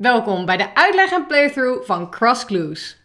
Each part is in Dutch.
Welkom bij de uitleg en playthrough van Cross Clues.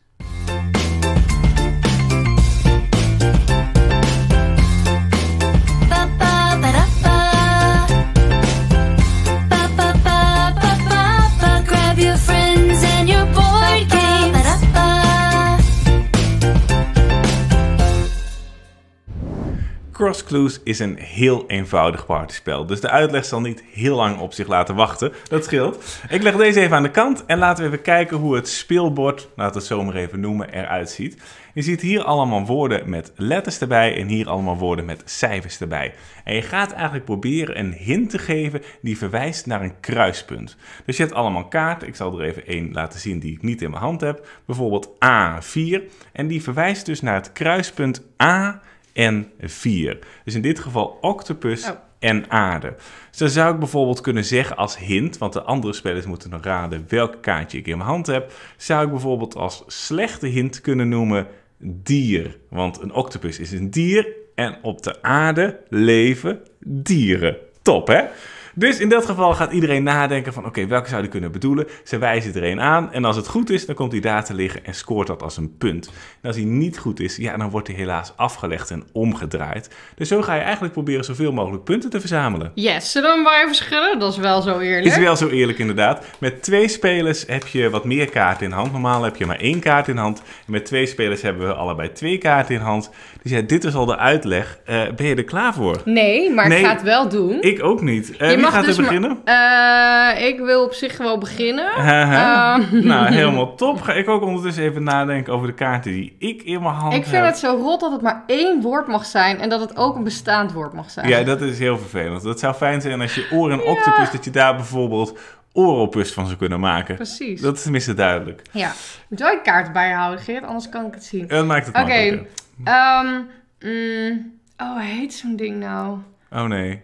Cross Clues is een heel eenvoudig partyspel, dus de uitleg zal niet heel lang op zich laten wachten. Dat scheelt. Ik leg deze even aan de kant en laten we even kijken hoe het speelbord, laten we het zo maar even noemen, eruit ziet. Je ziet hier allemaal woorden met letters erbij en hier allemaal woorden met cijfers erbij. En je gaat eigenlijk proberen een hint te geven die verwijst naar een kruispunt. Dus je hebt allemaal kaarten. Ik zal er even één laten zien die ik niet in mijn hand heb. Bijvoorbeeld A4. En die verwijst dus naar het kruispunt A en vier. Dus in dit geval octopus oh. en aarde. Dus dan zou ik bijvoorbeeld kunnen zeggen als hint, want de andere spelers moeten nog raden welk kaartje ik in mijn hand heb, zou ik bijvoorbeeld als slechte hint kunnen noemen dier. Want een octopus is een dier en op de aarde leven dieren. Top hè? Dus in dat geval gaat iedereen nadenken van oké, welke zou die kunnen bedoelen? Ze wijzen er aan en als het goed is, dan komt hij daar te liggen en scoort dat als een punt. En als hij niet goed is, ja, dan wordt hij helaas afgelegd en omgedraaid. Dus zo ga je eigenlijk proberen zoveel mogelijk punten te verzamelen. Yes, zullen we maar even Dat is wel zo eerlijk. Is wel zo eerlijk inderdaad. Met twee spelers heb je wat meer kaarten in hand. Normaal heb je maar één kaart in hand. En met twee spelers hebben we allebei twee kaarten in hand. Dus ja, dit is al de uitleg. Eh, ben je er klaar voor? Nee, maar ik ga het wel doen. Ik ook niet. Eh, gaat er beginnen? Eh, ik wil op zich wel beginnen. Uh, nou, helemaal top. Ga ik ook ondertussen even nadenken over de kaarten die ik in mijn hand heb. Ik vind het zo rot dat het maar één woord mag zijn en dat het ook een bestaand woord mag zijn. Ja, dat is heel vervelend. Dat zou fijn zijn als je oren en octopus, dat je daar bijvoorbeeld oropus van zou kunnen maken. Precies. Dat is tenminste duidelijk. Ja. Moet wel je kaart bijhouden, Geert, anders kan ik het zien. Dat maakt het makkelijker. Oké. Um, ehm, mm, oh, heet zo'n ding nou? Oh nee.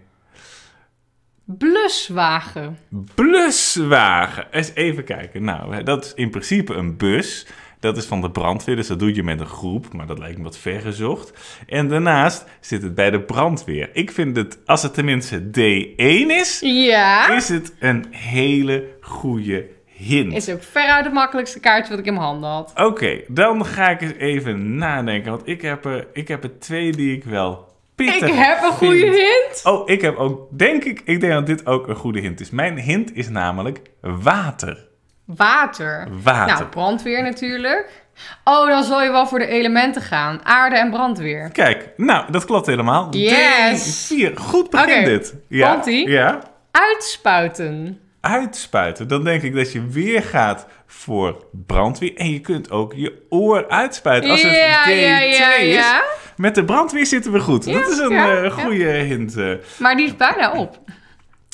Bluswagen. Bluswagen. Eens even kijken. Nou, dat is in principe een bus. Dat is van de brandweer, dus dat doe je met een groep, maar dat lijkt me wat vergezocht. En daarnaast zit het bij de brandweer. Ik vind het, als het tenminste D1 is, ja. is het een hele goede hint. Is ook veruit de makkelijkste kaart wat ik in mijn handen had. Oké, dan ga ik eens even nadenken, want ik heb, er, ik heb er twee die ik wel ik heb een goede hint. Oh, ik heb ook, denk ik, ik denk dat dit ook een goede hint is. Mijn hint is namelijk water. Water. Water. Nou, brandweer natuurlijk. Oh, dan zal je wel voor de elementen gaan. Aarde en brandweer. Kijk, nou, dat klopt helemaal. Yes. Drie, Goed begin dit. Ja. Ja. Uitspuiten. Uitspuiten. Dan denk ik dat je weer gaat voor brandweer. En je kunt ook je oor uitspuiten. Als het ja, DT ja, ja, is, met de brandweer zitten we goed. dat is een ja, eh, goede hint. Eh. Maar die is bijna op.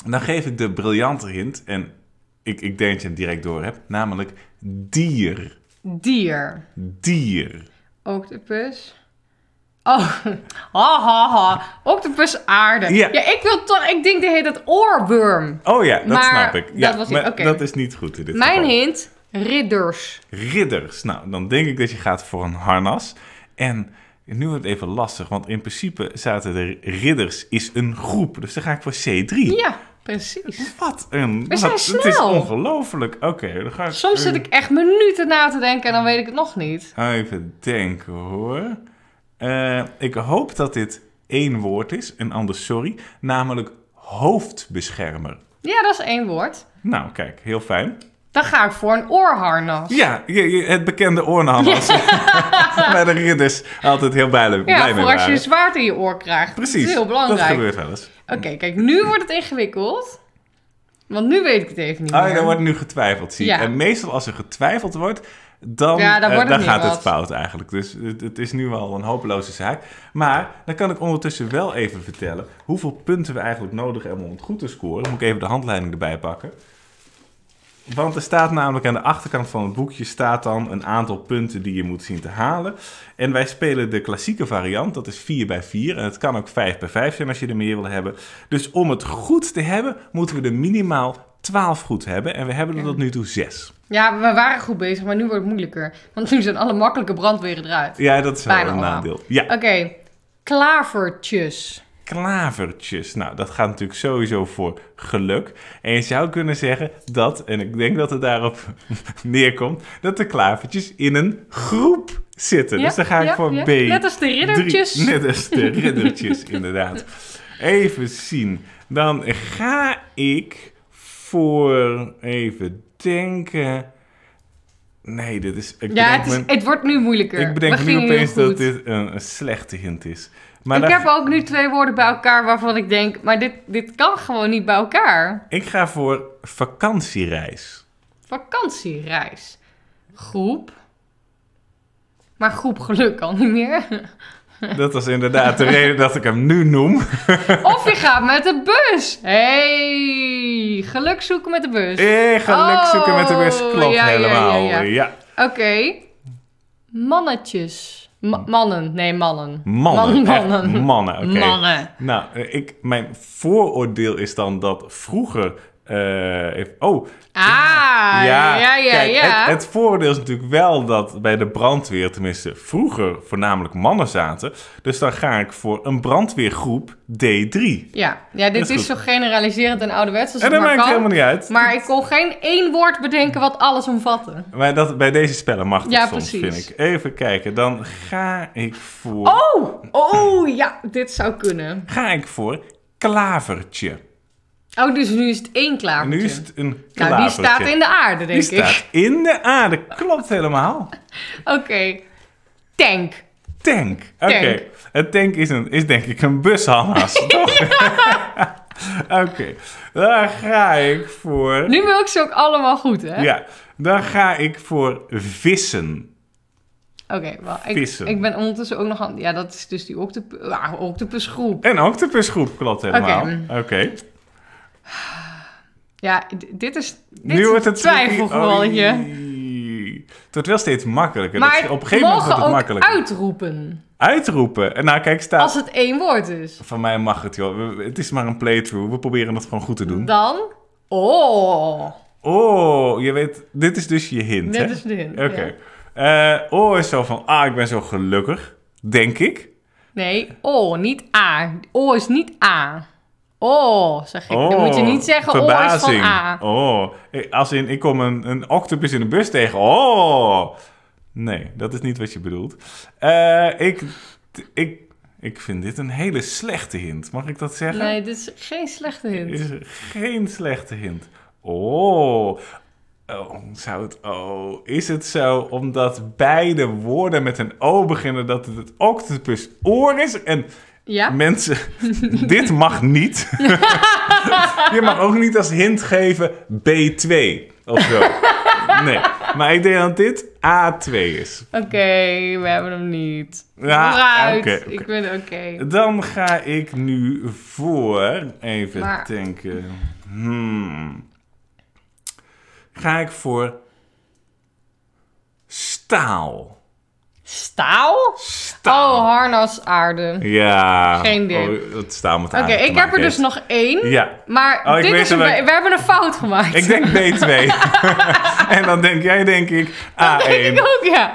Dan geef ik de briljante hint. En ik, ik denk dat je het direct door hebt. Namelijk dier. Dier. Dier. Octopus. Oh, ha, ha, ha. Octopus aarde. Ja. ik wil toch... Ik denk de heet dat oorworm. Oh ja, dat snap ik. Ja, dat, was ik. dat is niet goed in dit Mijn hint, ridders. Ridders. Nou, dan denk ik dat je gaat voor een harnas. En nu wordt het even lastig, want in principe zaten de ridders is een groep. Dus dan ga ik voor C3. Ja, precies. Wat een... We zijn wat, snel. is ongelooflijk. Oké, dan ga ik... Soms zit ik echt minuten na te denken en dan weet ik het nog niet. Even denken hoor. Eh, ik hoop dat dit één woord is, en anders sorry. Namelijk hoofdbeschermer. Ja, dat is één woord. Nou, kijk, heel fijn. Dan ga ik voor een oorharnas. Ja, het bekende oorharnas. Ja. Bij de ridders altijd heel blij, ja, voor als je een zwaard in je oor krijgt. Precies. Dat is heel belangrijk. Dat gebeurt wel eens. Oké, kijk, nu wordt het ingewikkeld. Want nu weet ik het even niet oh, meer. er wordt nu getwijfeld, zie ja. En meestal als er getwijfeld wordt, dan, ja, dan, eh, het dan gaat het fout eigenlijk. Dus het, is nu al een hopeloze zaak. Maar dan kan ik ondertussen wel even vertellen hoeveel punten we eigenlijk nodig hebben om het goed te scoren. Dan moet ik even de handleiding erbij pakken. Want er staat namelijk aan de achterkant van het boekje staat dan een aantal punten die je moet zien te halen. En wij spelen de klassieke variant, dat is 4 bij 4. En het kan ook 5 bij 5 zijn als je er meer wil hebben. Dus om het goed te hebben, moeten we er minimaal 12 goed hebben. En we hebben er tot nu toe 6. Ja, we waren goed bezig, maar nu wordt het moeilijker. Want nu zijn alle makkelijke brandweren eruit. Ja, dat is wel een nadeel. Ja. Oké, okay. klavertjes klavertjes. Nou, dat gaat natuurlijk sowieso voor geluk. En je zou kunnen zeggen dat, en ik denk dat het daarop neerkomt, dat de klavertjes in een groep zitten. dus dan ga ik voor ja. B. Net als de riddertjes. net als de riddertjes, inderdaad. Even zien. Dan ga ik voor, even denken. Nee, dit is. Ik ja, het, wordt nu moeilijker. Ik bedenk nu opeens dat dit een, slechte hint is ik heb ook nu twee woorden bij elkaar waarvan ik denk, maar dit, dit kan gewoon niet bij elkaar. Ik ga voor vakantiereis. Vakantiereis. Groep. Maar groep geluk al niet meer. Dat was inderdaad de reden dat ik hem nu noem. Of je gaat met de bus. hey, geluk zoeken met de bus. hey, eh, geluk zoeken met de bus. Oh, Klopt helemaal. Ja. Oké. Mannetjes. Hmm. mannen, nee, mannen. Mannen, mannen. Mannen, mannen, mannen. Nou, eh, ik, mijn vooroordeel is dan dat vroeger uh, eh, if, oh. Ah, ja, ja, ja. Kijk, Het, het, voordeel is natuurlijk wel dat bij de brandweer, tenminste vroeger, voornamelijk mannen zaten. Dus dan ga ik voor een brandweergroep D3. Ja, ja dit is, zo generaliserend en ouderwets als en dat maar maakt helemaal niet uit. Maar ik kon geen één woord bedenken wat alles omvatte. Maar dat, bij deze spellen mag dat soms, vind ik. Even kijken, dan ga ik voor... Oh, oh ja, dit zou kunnen. Ga ik voor klavertje. Oh, dus nu is het één klaar. nu is het een klaar. Nou, die staat in de aarde, denk ik. Die staat in de aarde. Klopt helemaal. Oké. Tank. Tank. Oké. Okay. Een tank is, een, is denk ik een bus, toch? Oké. Okay. ga ik voor... Nu wil ik ze ook allemaal goed, hè? Ja. Dan ga ik voor vissen. Oké, wel. Ik, ik, ben ondertussen ook nog aan... Ja, dat is dus die octopus, ah, octopusgroep. Een octopusgroep, klopt helemaal. Oké. Ja, dit is, dit nu wordt het wordt wel steeds makkelijker. Maar dat, op een gegeven moment wordt het makkelijker. uitroepen. Uitroepen. En nou, kijk, staat. Als het één woord is. Van mij mag het, joh. Het is maar een playthrough. We proberen het gewoon goed te doen. Dan. Oh. Oh, je weet. Dit is dus je hint. Dit is de hint. Oké. Okay. Eh, oh is zo van. Ah, ik ben zo gelukkig. Denk ik. Nee, oh, niet A. Oh is niet A. Oh, zeg ik. Oh, moet je oh, niet zeggen oh, verbazing. van A. Oh, als in ik kom een, een octopus in de bus tegen. Oh, nee, dat is niet wat je bedoelt. Eh, ik, ik, ik vind dit een hele slechte hint. Mag ik dat zeggen? Nee, dit is geen slechte hint. Dit is geen slechte hint. Oh, oh zou het oh? Is het zo omdat beide woorden met een o beginnen dat het het octopus oor is? En ja? Mensen, dit mag niet. je mag ook niet als hint geven B2 of zo. nee, maar ik denk dat dit A2 is. Oké, we hebben hem niet. Ja, Vooruit, ik ben oké. Dan ga ik nu voor, even denken. Hmm. Ga ik voor staal. Staal? Oh, harnas aarde. Ja. Geen ding. Oh, staal Oké, ik heb er dus nog één. Ja. Maar oh, dit is we hebben een fout gemaakt. Ik denk B2. en dan denk jij, denk ik, A1. denk ik ook, ja.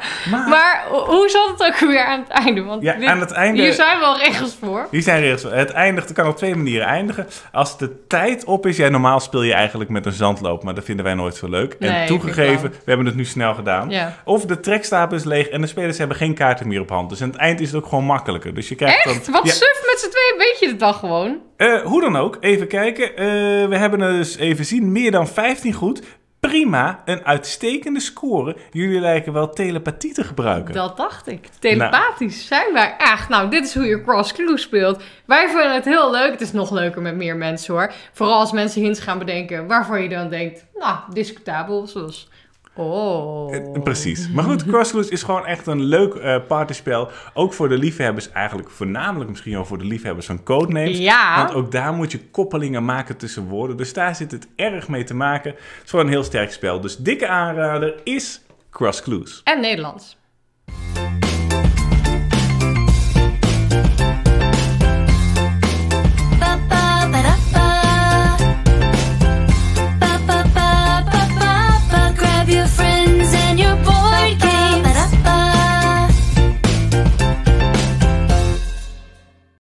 Maar, hoe zat het ook weer aan het einde? Want aan het einde... Hier zijn wel regels voor. Hier zijn regels voor. Het eindigt, kan op twee manieren eindigen. Als de tijd op is, jij normaal speel je eigenlijk met een zandloop, maar dat vinden wij nooit zo leuk. en toegegeven, we hebben het nu snel gedaan. Of de trekstapel is leeg en de spelers hebben geen kaarten meer op hand. Dus het eind is het ook gewoon makkelijker. Dus je krijgt Echt? Dan, Wat ja. suf met z'n tweeën weet je het dan gewoon? Eh, hoe dan ook, even kijken. Eh, we hebben dus even zien, meer dan 15 goed. Prima, een uitstekende score. Jullie lijken wel telepathie te gebruiken. Dat dacht ik. Telepathisch nou. zijn wij echt. Nou, dit is hoe je Cross Clue speelt. Wij vinden het heel leuk. Het is nog leuker met meer mensen hoor. Vooral als mensen hints gaan bedenken Waarvoor je dan denkt, nou, discutabel. Zoals Oh. Eh, precies. Maar goed, Crossroads is gewoon echt een leuk eh, partyspel. Ook voor de liefhebbers eigenlijk. Voornamelijk misschien wel voor de liefhebbers van codenames. Ja. Want ook daar moet je koppelingen maken tussen woorden. Dus daar zit het erg mee te maken. Het is gewoon een heel sterk spel. Dus dikke aanrader is Clues En Nederlands.